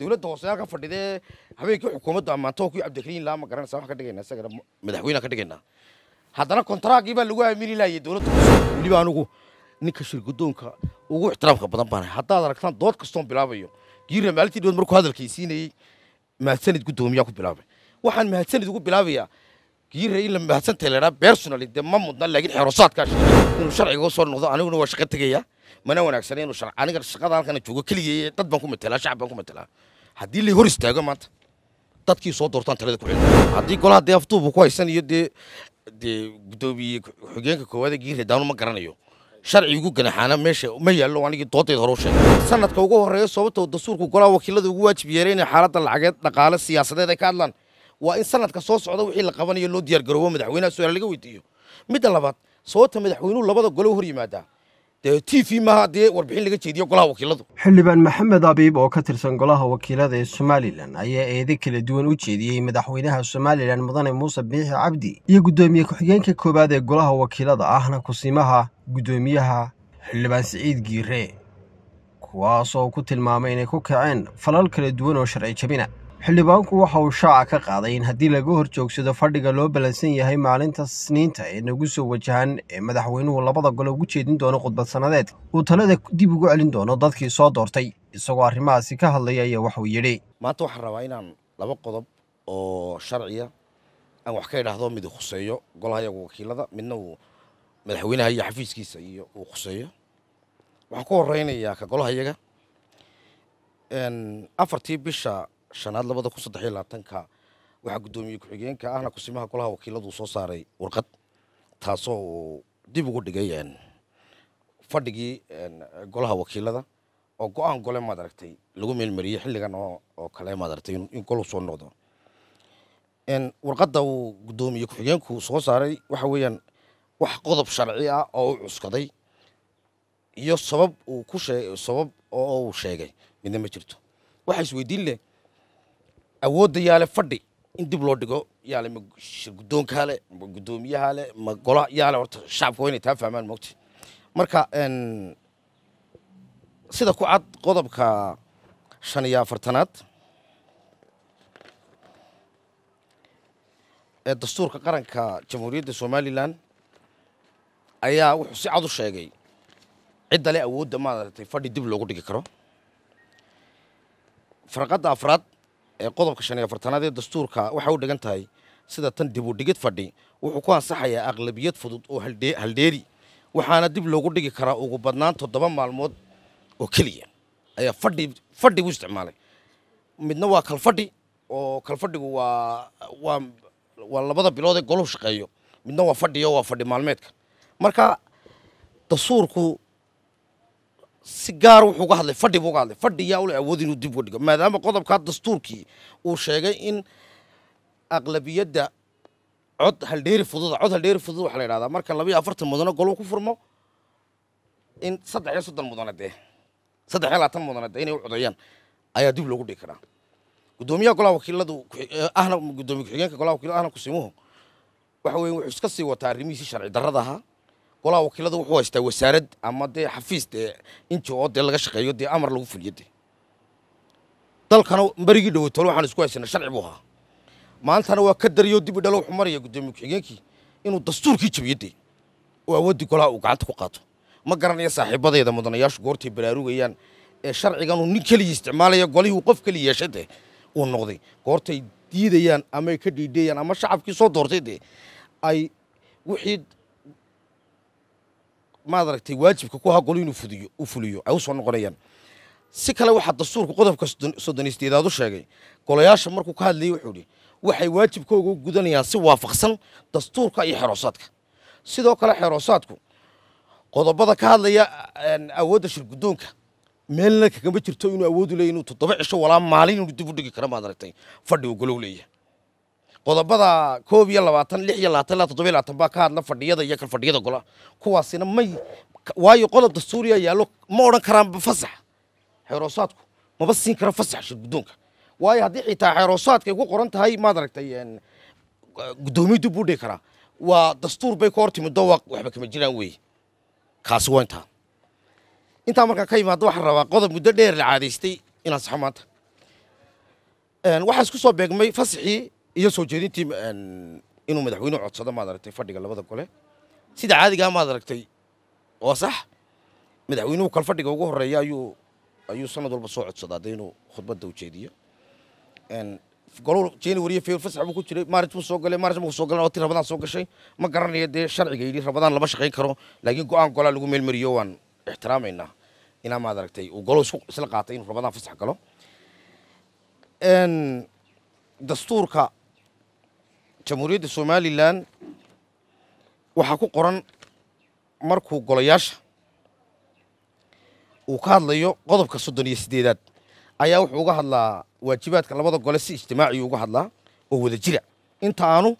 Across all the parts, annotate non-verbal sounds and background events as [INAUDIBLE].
dowladda hooseyaa ka fadhidee habeenkii xukuumadda ammaantaho kii cabdikariin laa garanaysa wax ka dhigayna isagana madaxweyneha ka dhigayna haddana kontaraaggii baa lagu aamini laayay dowladda hoose weliba anigu ninka shirgudoonka ugu ixtiraamka badan baanahay haddaad aragtaan dood kastoon bilaabayo giirna maalintii dhawood markuu hadalkaysiinayey mahadsanid guddoomiyaa ku bilaabay waxaan mahadsanid ugu bilaabayaa giirre in la mahadsantay laydhaa bersonali dee ma mudna laakiin xeerosaadkaa inuu sharciga uga noqdo aniguna waa shaqo tegaya mana wanaagsana inuu aniga shaqada halkana joogo keligay dad baan ku matelaa shacab baan ku matelaa haddii la hor istaago maanta dadkii soo doortaan talada kucel haddii golaha dee afduubu ku iyo dee dee guddoomiye xogeenka koowaad ee giirre daanu ma garanayo sharci ugu ganaxaana meesha ma yaallo anigii doodeed hore u sheegay sanadka ugu horreeya sababtoo dastuurku golaha wakiilada ugu waajib yeeray inay xaaladda lacageed dhaqaale siyaasadeed ay ka hadlaan waa in sanadka soo socda wixii la qabanayo loo diyaargaroobo madaxweynaha su-aala laga weydiiyo midda labaad sababta madaxweynuhu labada golo u hor yimaadaa t v maaha haddee warbixin laga jeediyo golaha wakiiladu xildhibaan maxamed abiib oo ka tirsan golaha wakiilada ee somalilan ayaa eede kala duwan u jeediyey madaxweynaha somalilan mudane muuse biixi cabdi iyo guddoomiye ku-xigeenka koowaad ee golaha wakiilada ahna kusimaha guddoomiyaha xildhibaan siciid giire kuwaas oo ku tilmaamay inay ku kaceen falal kala duwan oo sharci jabina xildhibaanku waxa uu shaaca ka qaaday in haddii laga hor joogsado fadhiga loo ballansan yahay maalinta isniinta ee nagu soo wajahan ee madaxweynuhu labada gole ugu jeedin doono khudbad sannadeedka uu talada dib ugu celin doono dadkii soo doortay isagoo arrimahaasi ka hadlaya ayaa waxuu yidhi maanta waxaan rabaa inaan laba qodob oo sharciya aan wax ka idhaahdo mid khuseeyo golaha wakiilada midna uu madaxweynaha iyo xafiiskiisa iyo uu khuseeyo waxaan ku horeynayaa ka golaha afartii bisha shanaad labada kun saddex iyo labaatanka waxaa guddoomiye ku-xigeenka ahna kusimaha golaha wakiiladu soo saaray warqad taasoo uu dib ugu dhigay fadhigii golaha wakiilada oo go-aan gole maad aragtay lagu meelmariyey xilligan oo kale maad aragtay in golu soo noqdo warqadda uu guddoomiye ku-xigeenku soo saaray waxa weeyaan wax qodob sharci ah oo u cuskaday iyo sabab uu ku sabab oo uu sheegay midna ma jirto waxa isweydiin leh awoodda yaale fadhi in dib loo dhigo yaale ma guddoonkaa le ma guddoomiyahaa le ma gola yaale horta shacabka waa inay taa fahmaan moogta marka sida ku cad qodobka shan iyo afartanaad ee dastuurka qaranka jamhuuriyadda somalilan ayaa wuxuu si cad u sheegay cidda leh awoodda maaragtay fadhi dib loogu dhigi karo farqadda afraad ee qodobka shan iyo afartanaad ee dastuurka waxa u dhigan tahay sida tan dib u dhigid fadhi wuxuu ku ansaxayaa aqlabiyad fudud oo haldheeri waxaana dib loogu dhigi karaa ugu badnaan toddoba maalmood oo keliya ayaa fadhi fadhi u isticmaalay midna waa kalfadhi oo kalfadhigu waa waa waa labada bilood ee golahu shaqeeyo midna waa fadhiyo waa fadhi maalmeedka marka dastuurku si gaar wuxuu uga hadlay fadhi buu uga hadlay fadhi yaa ula awood inuu dib uga dhigo maadaama qodobkaa dastuurkii uu sheegay in aqlabiyadda cod haldheeri fududa cod haldheeri fudud waxaa la yidhahdaa marka labayo afartan mudano golou ku furmo in saddex iyo soddon mudana dee saddex iyo labaatan mudana dee inay u codeeyaan ayaa dib loogu dhigi karaa guddoomiyaha golaha wakiiladu ahna guddoomiye ku-xigeenka golaha wakiilada ahna kusimuhu waxa weye wuxuu iska sii wataa arrimihiisii sharci darrada ahaa golaha wakiilada wuxuu haystaa wasaarad ama dee xafiis dee intii oo dee laga shaqeeyo dee amar lagu fuliyo dee dalkana barigii dhoweytool waxaan isku haysana sharci buu ahaa maantana waa ka dariyo dibi dhalo wuxuu maraya guddoomiye ku-xigeenkii inuu dastuurkii jabiyo dee oo awoodii golaha uu gacanta ku qaato ma garanaya saaxiibadeeda mudanayaashu goortay baraarugayaan ee sharcigan nin keliya isticmaalaya golihii uu qof keliya yeeshay dee uu noqday goortay diidayaan ama ay ka dhiidhayaan ama shacabkii soo doortay dee ay wixii maad aragtay waajibka ku haqulu inuu fudiyo u fuliyo ay u noqonayaan si kale waxaa dastuurka qodobka sodonisteedaad u sheegay golayaasha markuu ka hadlayay wuxuu idhi waxay waajibkooga u gudanayaan si waafaqsan dastuurka iyo xeroosaadka sidoo kale xeroosaadku qodobada ka hadlaya awoodda shirgudoonka meelna kagama jirto inuu awoodu leey inuu toddoba cisho walaa maalin inuu dib u dhigi kara maad aragtay fadhigu golow leeya qodobada koob iyo labaatan lix iyo labaatan ilaa toddoba labaatan baa ka hadla fadhiyada iyo kalfadhiyada gola kuwaasina may waayo qodob dastuuriya yaallo ma odhan karaanba fasax xeeroosaadku maba siin karo fasax shirguddoonka waayo haddii xitaa xeeroosaadkay ku qoran tahay maad aragtay guddoomiya buu dhihi karaa waa dastuur bay ka hor timido waa waxba kama jiraan weeye kaasi waa intaa intaa markaan ka imaado waxaan rabaa qodob muddo dheer la caadaystay inaan saxo maanta waxaa isku soo beegmay fasaxii iyo soo jeedintii inuu madaxweynuhu codsado maad aragtay fadhiga labada gole sida caadigaa maad aragtay waa sax madaxweynuhu kal fadhiga ugu horeeya ayuu ayuu sanad walba soo codsadaa dee inuu khudbadda u jeediyo golo january february fasax buu ku jiray maaris buu soo galay maaris buu soo galay oo tii rabadaan soo gashay ma garanayo dee sharciga yidhi rabadaan lama shaqayn karo laakiin go-aan golaa lagu meelmariyo waan ixtiraamaynaa inaa maad aragtay uu golo isla qaatay inuu rabadaan fasax galo dastuurka jamhuuriyadda somalilan waxaa ku qoran markuu golayaasha uu ka hadlayo qodobka soddon iyo siddeedaad ayaa wuxuu uga hadlaa waajibaadka labada gole si ijtimaaciyu uga hadlaa oo wada jira inta aanu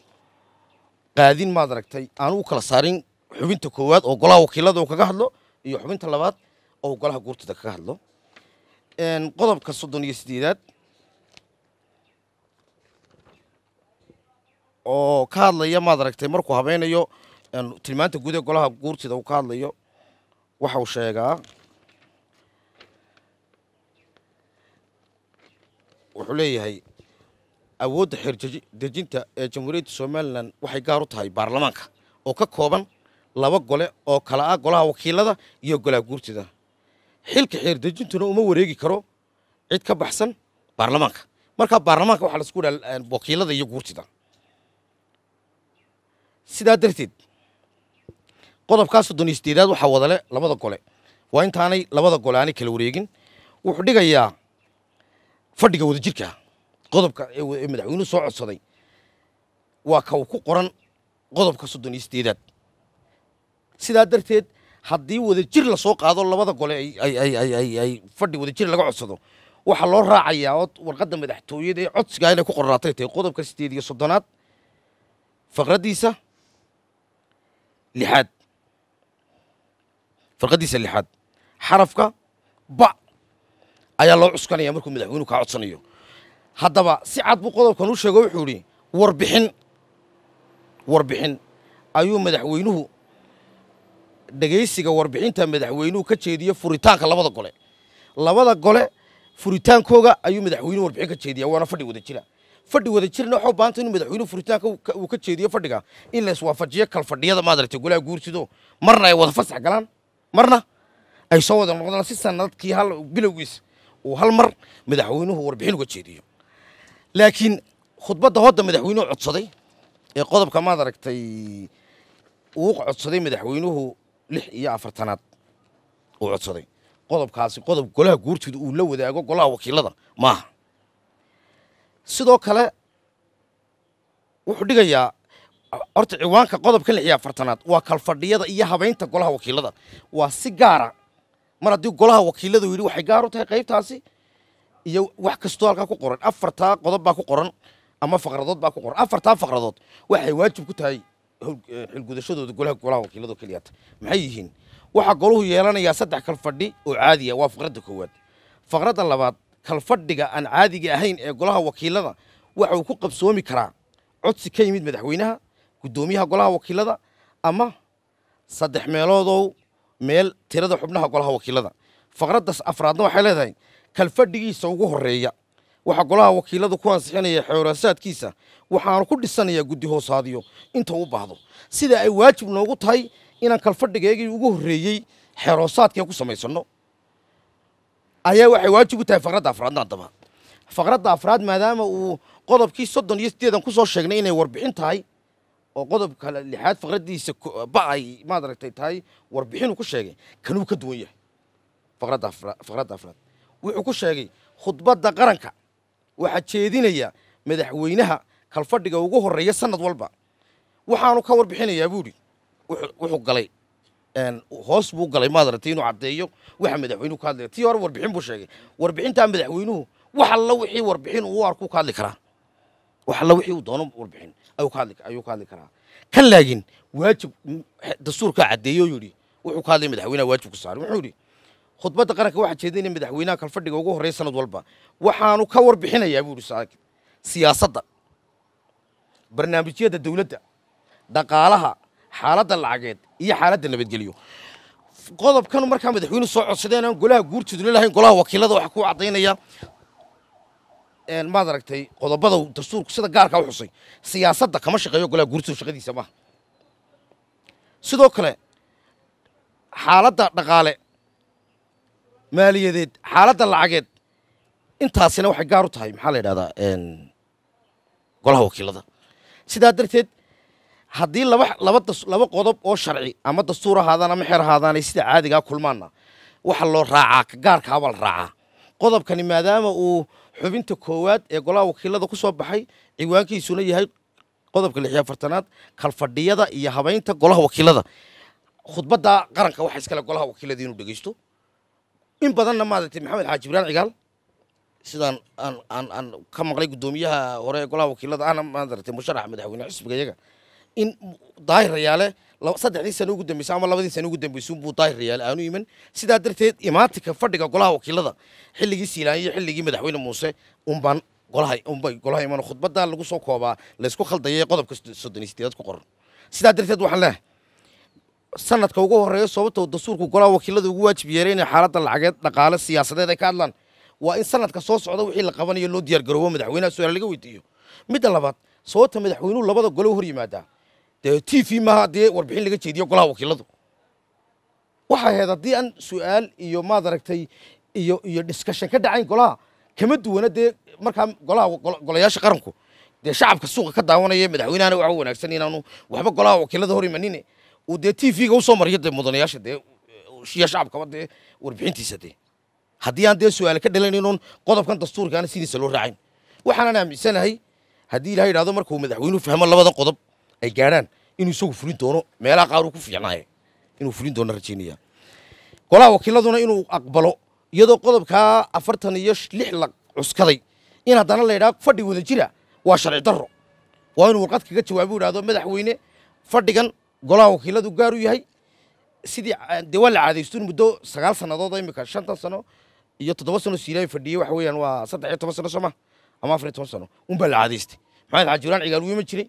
qaadin maad aragtay aanu u kala saarin xubinta koowaad oo golaha wakiilada kaga hadlo iyo xubinta labaad oo golaha guurtada kaga hadlo qodobka soddon iyo siddeedaad oo ka hadlaya maad aragtay markuu habeynayo tilmaanta gudaha golaha guurtida uu ka hadlayo waxa uu sheegaa wuxuu leeyahay awoodda xeerdejinta ee jamhuuriyadda somalilan waxay gaar u tahay baarlamaanka oo ka kooban laba gole oo kala ah golaha wakiilada iyo golaha guurtida xilka xeerdejintuna uma wareegi karo cid ka baxsan baarlamaanka markaa baarlamaanka waxaa laisku wakiilada iyo guurtida sidaa darteed qodobkaa soddon iyo sideedaad waxaa wadale labada gole waa intaanay labada gole aanay kala wareegin wuxuu dhigayaa fadhiga wadajirka qodobka ee madaxweynuhu soo codsaday waa ka ku qoran qodobka soddon iyo sideedaad sidaa darteed haddii wadajir lasoo qaado labada gole ay fadhi wadajir laga codsado waxaa loo raacayaa oo warqadda madaxtooyada ee codsigaa inay ku qornaatay tahay qodobka sideed iyo soddonaad faqraddiisa lixaad farqadiisa lixaad xarafka ba ayaa loo cuskanaya markuu madaxweynuhu kaa codsanayo haddaba si cad buu qodobkan u sheego wuxuu idhi warbixin warbixin ayuu madaxweynuhu dhegaysiga warbixinta madaxweynuhu ka jeediyo furitaanka labada gole labada gole furitaankooga ayuu madaxweynuhu warbixin ka jeediya waana fadhi wada jira fadhi wada jirna waxaa u baahanta inuu madaxweynuhu furitaanka uu ka jeediyo fadhiga in la iswaafajiyo kalfadhiyada maad aragtay golaha guursido marna ay wada fasax galaan marna ay soo wada noqdaan si sanadkii hal bilowgiis uu hal mar madaxweynuhu warbixin uga jeediyo laakiin khudbadda hodda madaxweynuhu codsaday ee qodobka maad aragtay uu codsaday madaxweynuhu lix iyo afartanaad uu codsaday qodobkaasi qodob golaha guursidu uu la wadaago golaha wakiilada maaha sidoo kale wuxuu dhigayaa horta ciwaanka qodobka lix iyo afartanaad waa kalfadhiyada iyo habaynta golaha wakiilada waa si gaara mar haddii golaha wakiilada yidhi waxay gaar u tahay qaybtaasi iyo wax kastoo halkaa ku qoran afartaa qodob baa ku qoran ama faqradood baa ku qoran afartaa faqradood waxay waajib ku tahay eh, xilgudashadooda golaha golaha wakiilada keliyata maxay yihiin waxaa goluhu yeelanayaa saddex kalfadhi oo caadiya waa faqradda koowaad faqradda labaad kalfadhiga aan caadiga ahayn ee golaha wakiilada waxa uu ku qabsoomi karaa codsi ka yimid madaxweynaha guddoomiyaha golaha wakiilada ama saddex meeloodow meel tirada xubnaha golaha wakiilada faqraddaas afraadna waxay leedahay kalfadhigiisa ugu horeeya waxaa golaha wakiilada ku ansixinaya xeeraasaadkiisa waxaanu ku dhisanayaa guddi hoosaadiyo inta u baahdo sida ay waajib noogu tahay inaan kalfadhigaygii ugu horreeyey xeeroosaadkeen ku samaysanno ayaa waxay waajib u tahay faqradda afraad haddaba faqradda afraad maadaama uu qodobkii soddon iyo sideedan ku soo sheegnay inay warbixin tahay oo qodobka lixaad faqraddiisa eh, ba'ay maad aragtay tahay warbixinuu ku sheegay kanuu ka duwan yahay faqradda afraad wuxuu ku sheegay khudbadda qaranka waxaa jeedinaya madaxweynaha kalfadhiga ugu horreeya sannad walba waxaanu ka warbixinayaa buu idhi wuxuu galay hoos buu galay maad aragtay inuu caddeeyo waxa madaxweynuhu ka hadlaya tii hore warbixin buu sheegay warbixintaa madaxweynuhu wax alla wixii warbixin uu arku ka hadli karaa wax alla wixii uu doono warbixin ayuu ka hadli ayuu ka hadli karaa kan laakiin waajib dastuurkaa caddeeyo yidhi wuxuu ka hadlay madaxweynaha waajib ku saaray wuxuu yidhi khudbadda qaranka waxaa jeedinaya madaxweynaha kalfadhiga ugu horreeya sanad walba waxaanu ka warbixinayaa buu yidhi siyaasadda barnaamijyada dowladda dhaqaalaha xaaladda lacageed iyo xaaladda nabadgelyo qodobkan markaa madaxweynu soo codsadeen aan golaha guurtidu lahayn golaha wakiilada waxa ku cadaynaya maad aragtay qodobada dastuurku sida gaarka uxusay xusay siyaasadda kama shaqeeyo golaha guurtidu shaqadiisa maaha sidoo kale xaaladda dhaqaale maaliyadeed xaaladda lacageed intaasina waxay gaar u tahay maxaa la yidhahdaa golaha wakiilada sidaa darteed haddii laba qodob oo sharci ama dastuur ahaadaan ama xeer ahaadaanay sida caadigaa ah kulmaana waxa loo raacaa gaarkaabaa ah la raacaa qodobkani maadaama uu xubinta koowaad ee golaha wakiilada kusoo baxay ciwaankiisuna yahay qodobka lixyo afartanaad kalfadhiyada iyo habeynta golaha wakiilada khudbada qaranka waxa iskale golaha wakiilada inuu dhegeysto in badanna maaragtay maxamed xaaji ibraan cigaal sidaan aan aan aan ka maqlay guddoomiyaha hore ee golaha wakiilada ahna maaragtay musharaxa madaxweyne xisbiga yaga in daahir rayaale saddexdii sano ugu dambeysay ama labadii sano ugu dambeysay unbuu daahir rayaale aanu iman sidaa darteed imaatinka fadhiga golaha wakiilada xilligii siilaan iyo xilligii madaxweyne muuse unbaan golaha unbay golaha iman khudbadaa lagu soo koobaa laysku khaldayay qodobka soddon iyo sideedaad ku qoran sidaa darteed waxaan leehay sanadka ugu horeeya sababtoo dastuurku golaha wakiilada ugu waajib yeeray inay xaaladda lacageed dhaqaale siyaasadeed ay ka hadlaan waa in sanadka soo socda wixii la qabanayo loo diyaargaroobo madaxweynaha su-aala laga weydiiyo midda labaad sababta madaxweynuhu labada golo u hor yimaadaa dee t v maaha dee warbixin laga jeediyo golaha wakiiladu waxay ahayd haddii aan su-aal iyo maad aragtay iyo iyo discushan ka dhacayn golaha kama duwana dee markaa golaha golayaasha qaranku dee shacabka suuqa ka daawanaya madaxweynahana waxa wanaagsan inaanu waxba golaha wakiilada hor imanine uu dee t v-ga usoo mariyo dee mudanayaasha dee iyo shacabkaba dee warbixintiisa dee haddii aan dee su-aal ka dhalan inuun qodobkan dastuurkaana sidiisa loo raacayn waxaanan aaminsanahay haddii ilahay yidhahdo markuu madaxweynuhu fahmo labadan qodob ay gaaaan inuu isagu fulin doono meelaha qaaruu ku fiicnaaye eh. inuu fulin doono rajaynaya golaha wakiiladuna inuu aqbalo iyadoo qodobkaa afartan iyo lix la cuskaday in haddana laydhaha fadhi wada jira waa sharci darro waa inuu warqad kaga jawaabo idhahdo madaxweyne fadhigan golaha wakiiladu gaar u yahay sidii eh, dee la caadaystun muddo sagaal sannadood imika shantan sano iyo toddoba sano siilaayo fadhiyey waxa weeyaan waa saddex iyo toban sano soo ama afar iyo toban sano unbaa la caadaystay maxamed xaaji cigaal wiima jiray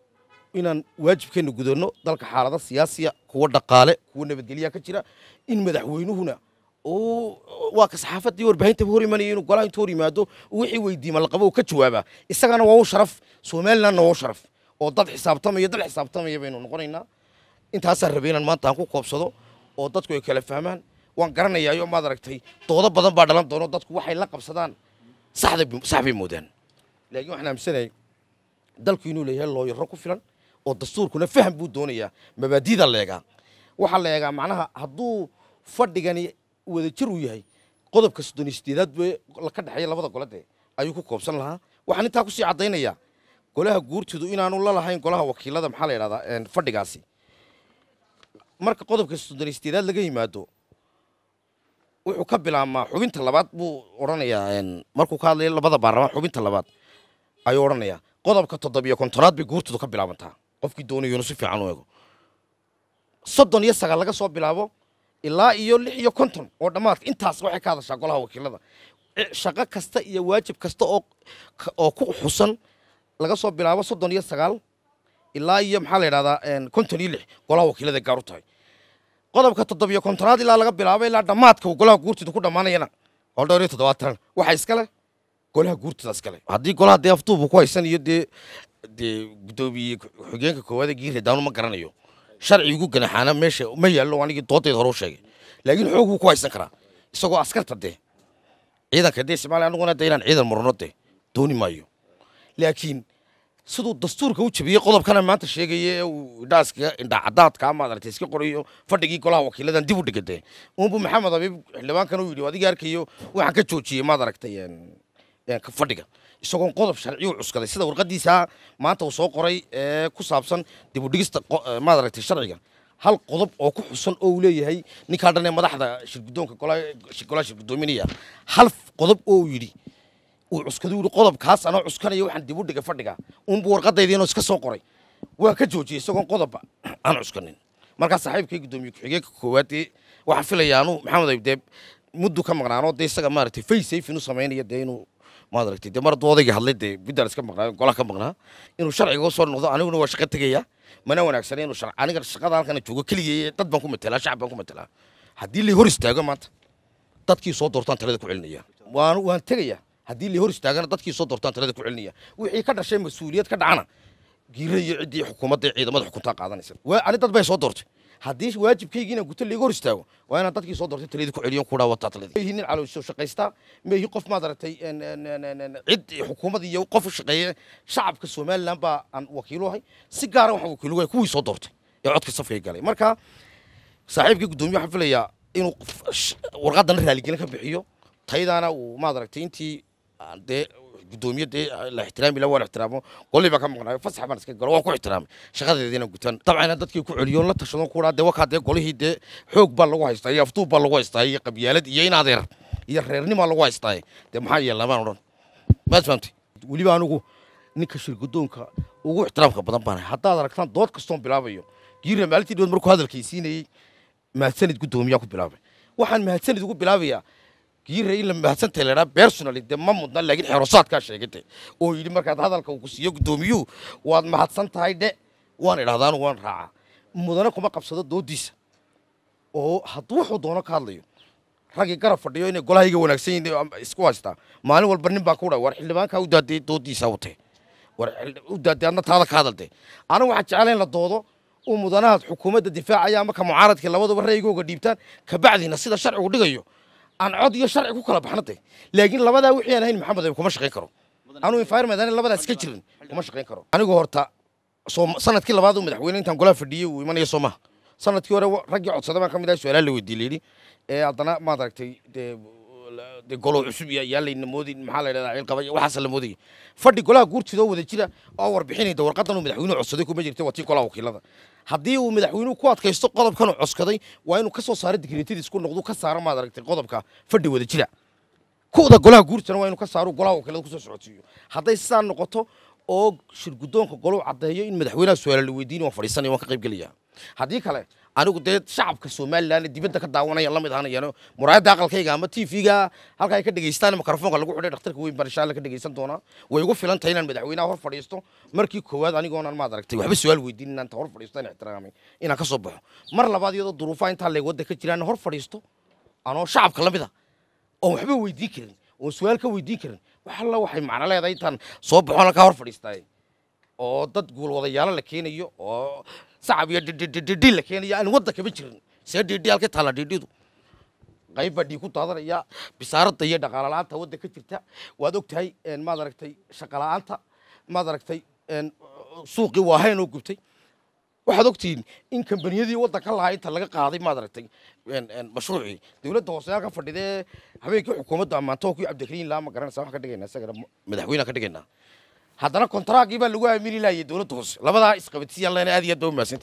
inaan waajibkeenna gudano dalka xaalada siyaasiya kuwa dhaqaale kuwa nabadgelyaa ka jira in madaxweynuhuna waa ka saxaafadii hor imanaya inuu golaha intuu hor yimaado wixii weydiima laqabo ka jawaaba isagana waa u sharaf somalilandna waa u sharaf oo dad xisaabtamaya dal xisaabtamaya baynu noqonaynaa intaasaan rabay inaan maanta aan ku koobsado oo dadku ay kala fahmaan waan garanayaayo maad aragtay doodo badan baa dhalan doono dadku waxay la qabsadaan sax bay moodaan laakiin waxaan aaminsanahay dalku inuu leeyahay looyaro ku filan oo dastuurkuna faham buu doonayaa mabaadida la eegaa waxaa la macnaha hadduu fadhigani wadajir uu yahay qodobka soddon iyo sideedaad ka dhexeeya labada gole ayuu ku koobsan lahaa waxaan intaa kusii caddaynayaa golaha guurtidu inaanu la lahayn golaha wakiilada maxaa la yidhahdaa fadhigaasi marka qodobka soddon iyo sideedaad laga yimaado wuxuu ka bilaabmaa xubinta labaad buu odhanayaa markuu ka hadlaya labada baarlamaan xubinta labaad ayuu odhanayaa qodobka toddobiyo kontonaad bay guurtidu ka bilaabantaa qofkii doonayo inuu si fiican u ego soddon iyo sagaal laga soo bilaabo ilaa iyo lix iyo konton oo dhammaadka intaas waxay ka hadashaa golaha wakiilada shaqo kasta iyo waajib kasta oo ku xusan laga soo bilaabo soddon iyo sagaal ilaa iyo maxaa la yidhahdaa konton iyo lix golaha wakiilada gaar u tahay qodobka toddobiyo kontonaad ilaa laga bilaabo ilaa dhammaadka golaha guurtida ku dhammaanayana oo dhowr iyo toddobaatan waxa iskale golaha guurtida iskale haddii golaha dee afduubu ku haysanayo dee dee guddoomiye ku-xigeenka koowaad giire ma garanayo sharcigu ganaxaana meesha ma yaallo anigii doodeed hore u sheegay laakiin xoog wuu ku haysan karaa isagoo askarta dee ciidanka dee soomaaliya annaguna dee inaan ciidan murno dee dooni maayo laakiin siduu dastuurka u jabiyey qodobkana maanta sheegaya ee indhacadaadka ama adaragtay iska qorayo fadhigii golaha wakiiladan dib u dhigade unbu maxamed abiib xildhibaankan u yidhi adiga arkayo waxaan ka joojiyey maad aragtay fadhiga isagoo qodob sharciyu cuskaday sida warqadiisaa maanta uu soo qoray ee ku saabsan dibudhigista maad aragtay sharciga hal qodob oo ku xusan oo uu leeyahay ninkaa dhan madaxda shirgudoonka golaa shirgudoominaya hal qodob oo uu yidhi uu cuskadu yidhi qodobkaas anoo cuskanaya waxaan dib u dhigay fadhiga unbu warqadaydiinoo iska soo qoray waa ka joojiyey isagoon qodobba [CLEARS THROAT] aan cuskanin markaa saaxiibkii guddoomiye ku-xigeenka koowaadee waxaan filayaa anu maxamed aydeeb muddu ka maqnaanoo dee isaga maaragtay faysayf inuu samaynaya dee inuu maad aragtay dee mar hadduu odaygii hadlay dee middaan iska maqnaa golaha ka maqnaa inuu sharciga usoo noqdo aniguna waa shaqo tegaya mana wanaagsan inuu sharci aniga shaqada halkana joogo keligay dad baan ku matelaa shacab baan ku matelaa haddii lay hor istaago maanta dadkii soo doortaan talada ku celinaya waan waan tegaya haddii lay hor istaagana dadkii soo doortaan talada ku celinaya wixii ka dhashay mas-uuliyad ka dhacana giira iyo ciddii xukuumadda ciidamada xukuntaa qaadanaysa waa ani dad bay soo doortay haddii waajibkaygii inaan hor istaago waa inaan dadkii soo doortay taliyadii ku celiyo kuraa wata taliyada yihiin nin caloosho shaqaysta meehi qof maad cid xukuumad iyo qof u shaqeeye shacabka somaliland baa aan wakiiluhay si gaara ah waxaan wakiilugahay kuwii soo doortay ee codka safkay galay marka saaxiibkii guddoomiye waxaan filayaa inuu warqadana raaligelin ka bixiyo taydaana uu maad intii ah, dee gudoomiya dee la ixtiraamila waa la ixtiraamo qolliba ka maqnaayo fasax baan iska galo waan ku ixtiraamay shaqadeediina gutan dabcayna dadkii ku celiyoon la tashadoon kuudhaa dee wakaa dee qolihii dee xoog baa lagu haystaa iyo afduub baa lagu haystaa iyo qabyaalad iyo in adeer iyo reernimaa lagu haystaa dee maxaa yeelnaa odhan maad fahamtay weliba anigu ninka shirgudoonka ugu ixtiraamka badan baan haddaad aragtaan dood kastoon bilaabayo giirna maalintii dhawood markuu hadalkaysiinayey mahadsanid gudoomiyaan ku bilaabay waxaan mahadsanid ugu bilaabayaa giirayla mahadsanta lahaa bersonali de ma mudna laakiin xerosaadkaa sheegate oo yidhi markaad hadalka ku siiyo guddoomiyu waad mahadsan tahay dhe waan idhahdaanu waan raacaa mudane kuma qabsado doodiisa oo hadduu wuxuu doono ka hadlayo raggii garab fadhiyo inay golahayga wanaagsan yihiin isku haystaa maalin walba nin baa ku dhaa war xildhibaankaa u doodiisa wate war u adna taada ka hadaltee anigu waxaan jeclayn la doodo uu mudanahaad xukuumadda difaacaya ama ka mucaaradkii labadaba raygooga dhiibtaan kabacdiina sida sharcigu dhigayo aan cod iyo sharci ku kala baxna de laakiin labadaa wixii aan ahayn maxamed kuma shaqayn karo anuu environment aan labadaa iska jirin kuma shaqayn karo anigu horta sanadkii labaad uu madaxweyne intaan golaa fadhiyey uu imanaya soomaha sanadkii hore raggii codsaday baan ka mid ahay su-aalaha la weydiiyey layidhi ee haddana maad aragtay dee dee cusub iyo yaa moodin maxaa la yidhahdaa ciilqaba iyo waxaasa la moodaya fadhi golaha guurtidoo wada jira oo warbixinayda warqadan uu madaxweynuhu codsaday kuma jirta waa tii golaha wakiilada haddii uu madaxweynuhu ku adkaysto qodobkan qodobkanu coskaday waa inuu ka soo saaro digniitadiisku noqdu ka saara maad aragtay qodobka fadhi wada jira ku'da golaha guurtana waa inuu ka saaro golaha wakiilada kusoo socodsiiyo hadday sidaa noqoto oo shirgudoonka golou cadeeyo in madaxweynaha su-aala la weydiin waan fadhiisanaya waan ka qaybgelaya haddii kale anigu dee shacabka somalilan dibadda ka daawanaya lamid ahanayano muraayadda aqalkayga ama t v-ga halka ay ka dhegeystaan mikrofoonka lagu xidhay dhaktarka weyn baan ka dhegeysan doonaa way ugu filan tahay inaan madaxweynaha hor fadhiisto markii koowaad anigoonan maad aragtay waxba su-aal weydiin inaan hor fadhiisto aan ixtiraamay inaan ka soo baxo mar labaad iyadoo duruufaha intaa leeg wadda ka jiraan hor fadhiisto anoo shacabka lamid ah oon waxba weydiin karin oon su-aal ka weydiin karin waxalla waxay macno leedahay intaan soo baxoon halkaa hor fadhiistaaye oo dad guulwadayaalo la keenayo oo sacab iyo dhidhidhidhi la keenayo aan wadda kama jirin see dhidhi halka taalla dhidhidu qayb baa dhiig ku daadanaya bisaaradda iyo dhaqaala la-aanta wadda ka jirta waad ogtahay tahay maad aragtay shaqa la-aanta maad aragtay suuqii waahayn oo gubtay waxaad ogtihiin in kambaniyadii waddanka lahaa inta laga qaaday maad aragtay mashruucii dowladda hooseyaal ka fadhidee habeenkii xukuumadda ammaantoo kii cabdikariin laa ma garanaysa wax ka dhigayna isagana madaxweyneha ka dhigaynaa haddana kontaraaggii baa lagu aamini laayay dowladda hoose labadaa isqabadsiya lena aad iyo aad baa u